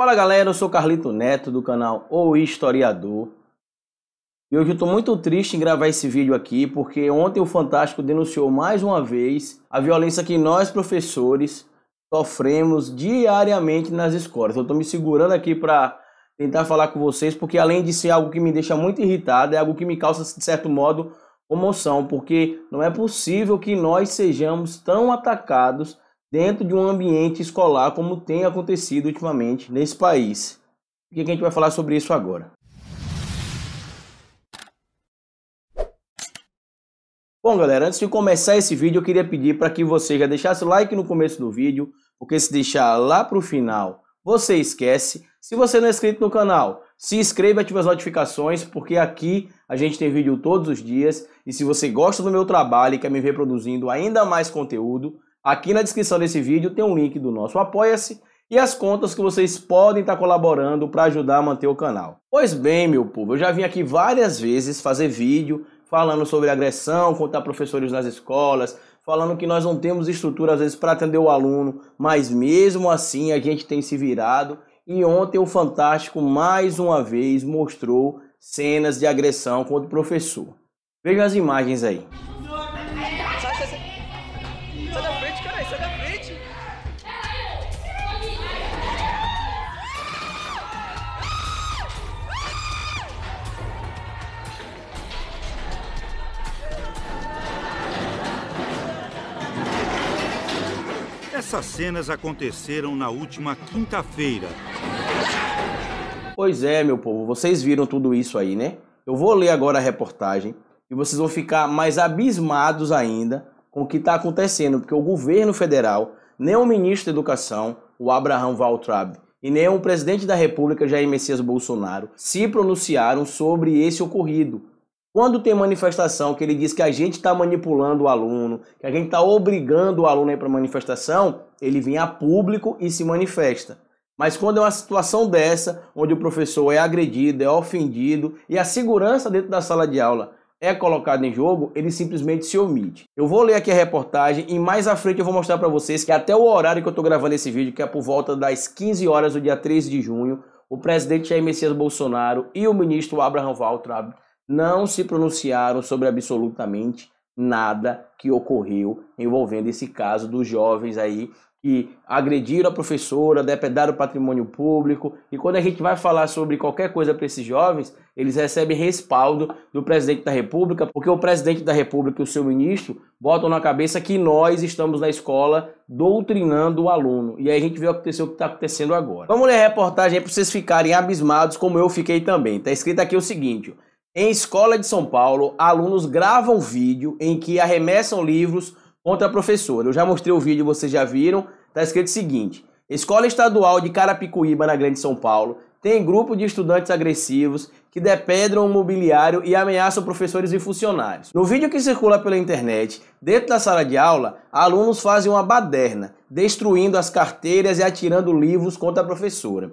Fala galera, eu sou Carlito Neto do canal O Historiador e hoje eu estou muito triste em gravar esse vídeo aqui porque ontem o Fantástico denunciou mais uma vez a violência que nós professores sofremos diariamente nas escolas. Eu estou me segurando aqui para tentar falar com vocês porque além de ser algo que me deixa muito irritado, é algo que me causa de certo modo comoção porque não é possível que nós sejamos tão atacados dentro de um ambiente escolar, como tem acontecido ultimamente nesse país. O que a gente vai falar sobre isso agora? Bom, galera, antes de começar esse vídeo, eu queria pedir para que você já deixasse like no começo do vídeo, porque se deixar lá para o final, você esquece. Se você não é inscrito no canal, se inscreva e ative as notificações, porque aqui a gente tem vídeo todos os dias. E se você gosta do meu trabalho e quer me ver produzindo ainda mais conteúdo, Aqui na descrição desse vídeo tem um link do nosso Apoia-se e as contas que vocês podem estar colaborando para ajudar a manter o canal. Pois bem, meu povo, eu já vim aqui várias vezes fazer vídeo falando sobre agressão contra professores nas escolas, falando que nós não temos estrutura às vezes para atender o aluno, mas mesmo assim a gente tem se virado. E ontem o Fantástico mais uma vez mostrou cenas de agressão contra o professor. Vejam as imagens aí. Essas cenas aconteceram na última quinta-feira. Pois é, meu povo, vocês viram tudo isso aí, né? Eu vou ler agora a reportagem e vocês vão ficar mais abismados ainda com o que está acontecendo, porque o governo federal, nem o ministro da Educação, o Abraham Valtraub, e nem o presidente da República, Jair Messias Bolsonaro, se pronunciaram sobre esse ocorrido. Quando tem manifestação que ele diz que a gente está manipulando o aluno, que a gente está obrigando o aluno a ir para manifestação, ele vem a público e se manifesta. Mas quando é uma situação dessa, onde o professor é agredido, é ofendido e a segurança dentro da sala de aula é colocada em jogo, ele simplesmente se omite. Eu vou ler aqui a reportagem e mais à frente eu vou mostrar para vocês que até o horário que eu estou gravando esse vídeo, que é por volta das 15 horas do dia 13 de junho, o presidente Jair Messias Bolsonaro e o ministro Abraham Weintraub não se pronunciaram sobre absolutamente nada que ocorreu envolvendo esse caso dos jovens aí que agrediram a professora, depredaram o patrimônio público. E quando a gente vai falar sobre qualquer coisa para esses jovens, eles recebem respaldo do presidente da República, porque o presidente da República e o seu ministro botam na cabeça que nós estamos na escola doutrinando o aluno. E aí a gente vê o que aconteceu, que está acontecendo agora. Vamos ler a reportagem para vocês ficarem abismados, como eu fiquei também. Está escrito aqui o seguinte. Ó. Em escola de São Paulo, alunos gravam vídeo em que arremessam livros contra a professora. Eu já mostrei o vídeo, vocês já viram. Está escrito o seguinte: Escola Estadual de Carapicuíba, na Grande São Paulo, tem grupo de estudantes agressivos que depedram o mobiliário e ameaçam professores e funcionários. No vídeo que circula pela internet, dentro da sala de aula, alunos fazem uma baderna, destruindo as carteiras e atirando livros contra a professora.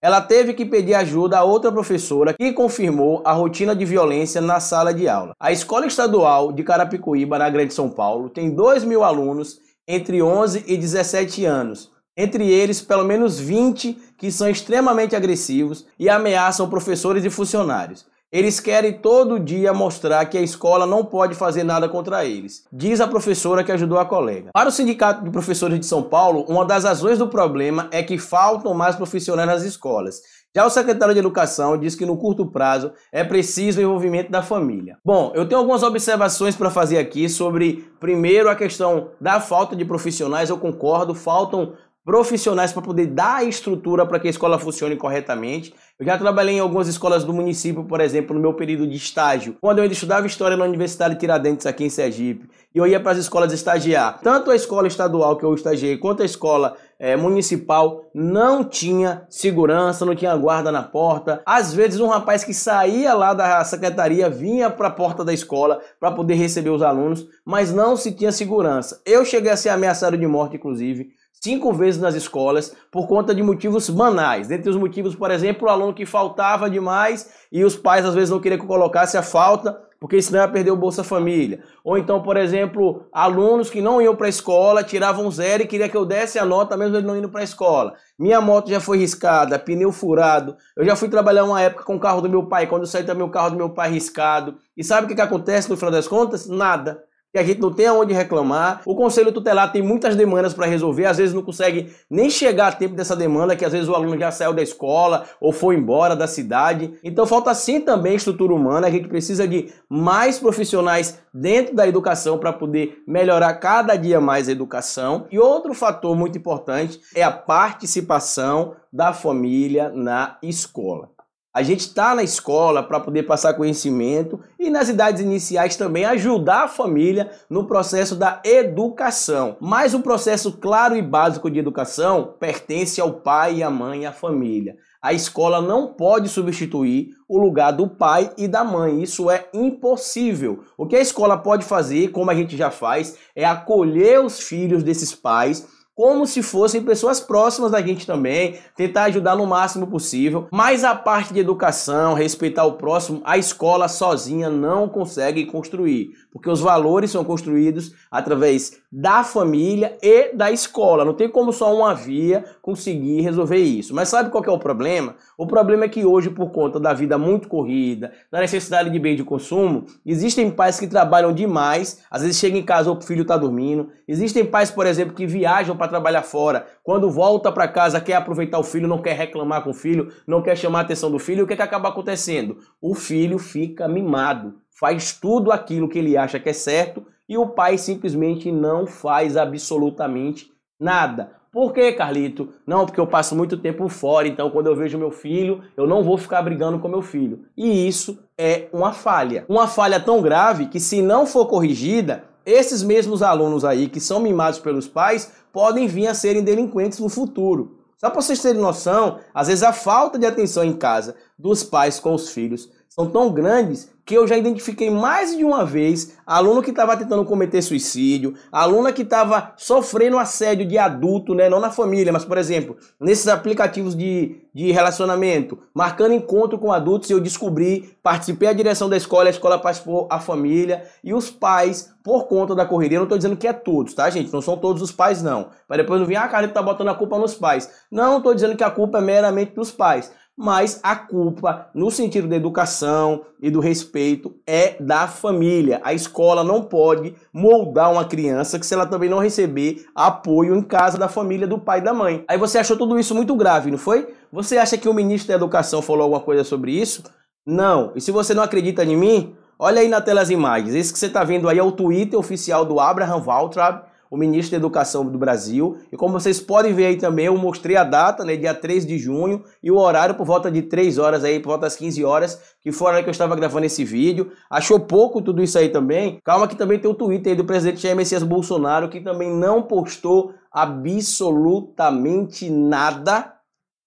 Ela teve que pedir ajuda a outra professora que confirmou a rotina de violência na sala de aula. A Escola Estadual de Carapicuíba, na Grande São Paulo, tem 2 mil alunos entre 11 e 17 anos. Entre eles, pelo menos 20 que são extremamente agressivos e ameaçam professores e funcionários. Eles querem todo dia mostrar que a escola não pode fazer nada contra eles, diz a professora que ajudou a colega. Para o Sindicato de Professores de São Paulo, uma das razões do problema é que faltam mais profissionais nas escolas. Já o secretário de Educação diz que no curto prazo é preciso o envolvimento da família. Bom, eu tenho algumas observações para fazer aqui sobre, primeiro, a questão da falta de profissionais, eu concordo, faltam profissionais para poder dar a estrutura para que a escola funcione corretamente. Eu já trabalhei em algumas escolas do município, por exemplo, no meu período de estágio, quando eu ainda estudava história na Universidade Tiradentes aqui em Sergipe, e eu ia para as escolas estagiar. Tanto a escola estadual que eu estagiei, quanto a escola é, municipal não tinha segurança, não tinha guarda na porta. Às vezes um rapaz que saía lá da secretaria vinha para a porta da escola para poder receber os alunos, mas não se tinha segurança. Eu cheguei a ser ameaçado de morte, inclusive, cinco vezes nas escolas por conta de motivos banais. Dentre os motivos, por exemplo, o aluno que faltava demais e os pais às vezes não queriam que colocasse a falta, porque senão ia perder o Bolsa Família. Ou então, por exemplo, alunos que não iam para a escola, tiravam zero e queria que eu desse a nota mesmo ele não indo para a escola. Minha moto já foi riscada, pneu furado. Eu já fui trabalhar uma época com o carro do meu pai, quando eu saí também o carro do meu pai riscado. E sabe o que, que acontece no final das contas? Nada que a gente não tem aonde reclamar. O conselho tutelar tem muitas demandas para resolver, às vezes não consegue nem chegar a tempo dessa demanda, que às vezes o aluno já saiu da escola ou foi embora da cidade. Então falta sim também estrutura humana, a gente precisa de mais profissionais dentro da educação para poder melhorar cada dia mais a educação. E outro fator muito importante é a participação da família na escola. A gente está na escola para poder passar conhecimento e nas idades iniciais também ajudar a família no processo da educação. Mas o processo claro e básico de educação pertence ao pai, à mãe e à família. A escola não pode substituir o lugar do pai e da mãe. Isso é impossível. O que a escola pode fazer, como a gente já faz, é acolher os filhos desses pais como se fossem pessoas próximas da gente também, tentar ajudar no máximo possível. Mas a parte de educação, respeitar o próximo, a escola sozinha não consegue construir, porque os valores são construídos através da família e da escola. Não tem como só uma via conseguir resolver isso. Mas sabe qual é o problema? O problema é que hoje, por conta da vida muito corrida, da necessidade de bem de consumo, existem pais que trabalham demais, às vezes chega em casa o filho está dormindo, existem pais, por exemplo, que viajam para para trabalhar fora. Quando volta para casa, quer aproveitar o filho, não quer reclamar com o filho, não quer chamar a atenção do filho, o que, é que acaba acontecendo? O filho fica mimado, faz tudo aquilo que ele acha que é certo e o pai simplesmente não faz absolutamente nada. Por que, Carlito? Não, porque eu passo muito tempo fora, então quando eu vejo meu filho, eu não vou ficar brigando com meu filho. E isso é uma falha. Uma falha tão grave que, se não for corrigida, esses mesmos alunos aí que são mimados pelos pais podem vir a serem delinquentes no futuro. Só para vocês terem noção, às vezes a falta de atenção em casa dos pais com os filhos são tão grandes que eu já identifiquei mais de uma vez aluno que estava tentando cometer suicídio, aluna que estava sofrendo assédio de adulto, né? não na família, mas, por exemplo, nesses aplicativos de, de relacionamento, marcando encontro com adultos, eu descobri, participei da direção da escola, a escola participou, a família e os pais, por conta da correria, eu não estou dizendo que é todos, tá, gente? Não são todos os pais, não. Mas depois não vem, ah, cara, tá botando a culpa nos pais. Não, estou dizendo que a culpa é meramente dos pais mas a culpa, no sentido da educação e do respeito, é da família. A escola não pode moldar uma criança que se ela também não receber apoio em casa da família, do pai e da mãe. Aí você achou tudo isso muito grave, não foi? Você acha que o ministro da Educação falou alguma coisa sobre isso? Não. E se você não acredita em mim, olha aí na tela as imagens. Esse que você está vendo aí é o Twitter oficial do Abraham Waltraub, o ministro da Educação do Brasil. E como vocês podem ver aí também, eu mostrei a data, né, dia 3 de junho, e o horário por volta de 3 horas aí, por volta das 15 horas, que foi a hora que eu estava gravando esse vídeo. Achou pouco tudo isso aí também? Calma que também tem o Twitter aí do presidente Jair Messias Bolsonaro, que também não postou absolutamente nada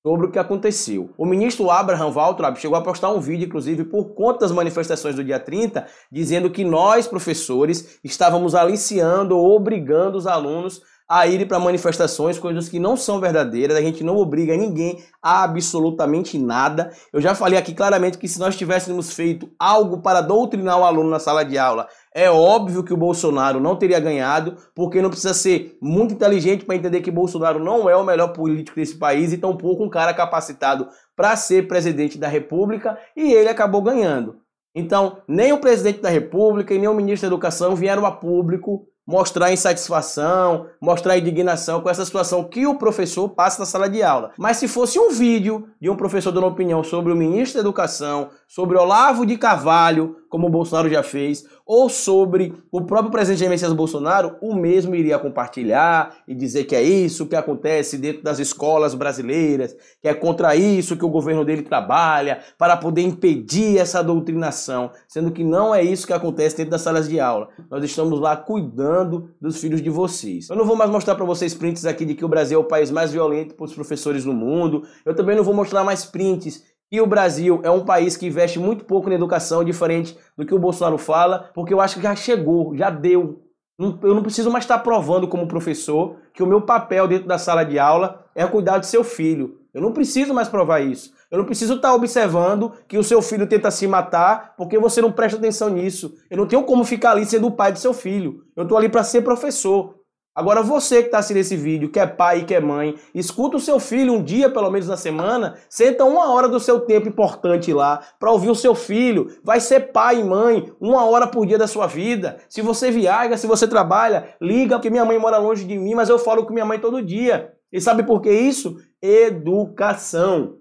sobre o que aconteceu. O ministro Abraham Waltraub chegou a postar um vídeo, inclusive, por conta das manifestações do dia 30, dizendo que nós, professores, estávamos aliciando ou obrigando os alunos a ir para manifestações, coisas que não são verdadeiras, a gente não obriga ninguém a absolutamente nada. Eu já falei aqui claramente que se nós tivéssemos feito algo para doutrinar o aluno na sala de aula, é óbvio que o Bolsonaro não teria ganhado, porque não precisa ser muito inteligente para entender que Bolsonaro não é o melhor político desse país e tampouco um cara capacitado para ser presidente da República, e ele acabou ganhando. Então, nem o presidente da República e nem o ministro da Educação vieram a público mostrar insatisfação, mostrar indignação com essa situação que o professor passa na sala de aula. Mas se fosse um vídeo de um professor dando opinião sobre o ministro da Educação, sobre Olavo de Carvalho, como o Bolsonaro já fez, ou sobre o próprio presidente Jair Messias Bolsonaro, o mesmo iria compartilhar e dizer que é isso que acontece dentro das escolas brasileiras, que é contra isso que o governo dele trabalha, para poder impedir essa doutrinação, sendo que não é isso que acontece dentro das salas de aula. Nós estamos lá cuidando dos filhos de vocês. Eu não vou mais mostrar para vocês prints aqui de que o Brasil é o país mais violento para os professores no mundo. Eu também não vou mostrar mais prints e o Brasil é um país que investe muito pouco na educação, diferente do que o Bolsonaro fala, porque eu acho que já chegou, já deu. Eu não preciso mais estar provando como professor que o meu papel dentro da sala de aula é cuidar do seu filho. Eu não preciso mais provar isso. Eu não preciso estar observando que o seu filho tenta se matar porque você não presta atenção nisso. Eu não tenho como ficar ali sendo o pai do seu filho. Eu estou ali para ser professor. Agora você que está assistindo esse vídeo, que é pai e que é mãe, escuta o seu filho um dia, pelo menos na semana, senta uma hora do seu tempo importante lá para ouvir o seu filho. Vai ser pai e mãe uma hora por dia da sua vida. Se você viaja, se você trabalha, liga, porque minha mãe mora longe de mim, mas eu falo com minha mãe todo dia. E sabe por que isso? Educação.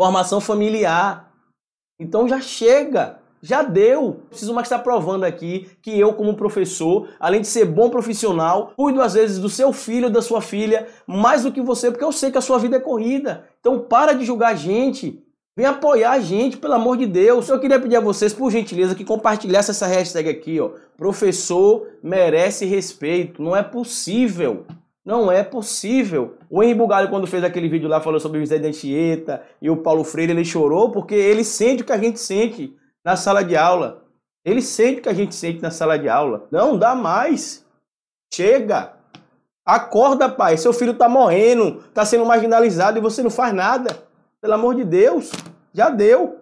Formação familiar. Então já chega já deu. Preciso mais estar provando aqui que eu, como professor, além de ser bom profissional, cuido às vezes do seu filho, da sua filha, mais do que você, porque eu sei que a sua vida é corrida. Então para de julgar a gente. Vem apoiar a gente, pelo amor de Deus. Eu queria pedir a vocês, por gentileza, que compartilhassem essa hashtag aqui, ó. Professor merece respeito. Não é possível. Não é possível. O Henri Bugalho, quando fez aquele vídeo lá, falou sobre o José de Anchieta e o Paulo Freire, ele chorou porque ele sente o que a gente sente na sala de aula. Ele sente o que a gente sente na sala de aula. Não dá mais. Chega. Acorda, pai. Seu filho está morrendo, está sendo marginalizado e você não faz nada. Pelo amor de Deus, já deu.